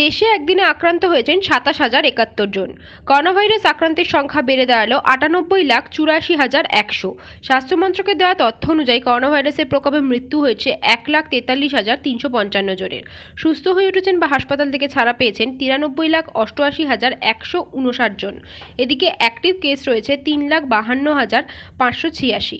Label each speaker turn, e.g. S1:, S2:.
S1: দেশে একদিনে আক্রান্ত হয়েছেন সাতাশ হাজার একাত্তর জন করোনাভাইরাস আক্রান্তের সংখ্যা বেড়ে দাঁড়ালো আটানব্বই লাখ চুরাশি হাজার একশো স্বাস্থ্যমন্ত্রকের দেওয়া তথ্য অনুযায়ী করোনাভাইরাসের প্রকোপে মৃত্যু হয়েছে এক লাখ তেতাল্লিশ হাজার তিনশো পঞ্চান্ন জনের সুস্থ হয়ে উঠেছেন বা হাসপাতাল থেকে ছাড়া পেয়েছেন তিরানব্বই লাখ অষ্টআশি হাজার একশো উনষাট জন এদিকে অ্যাক্টিভ কেস রয়েছে তিন লাখ বাহান্ন হাজার পাঁচশো ছিয়াশি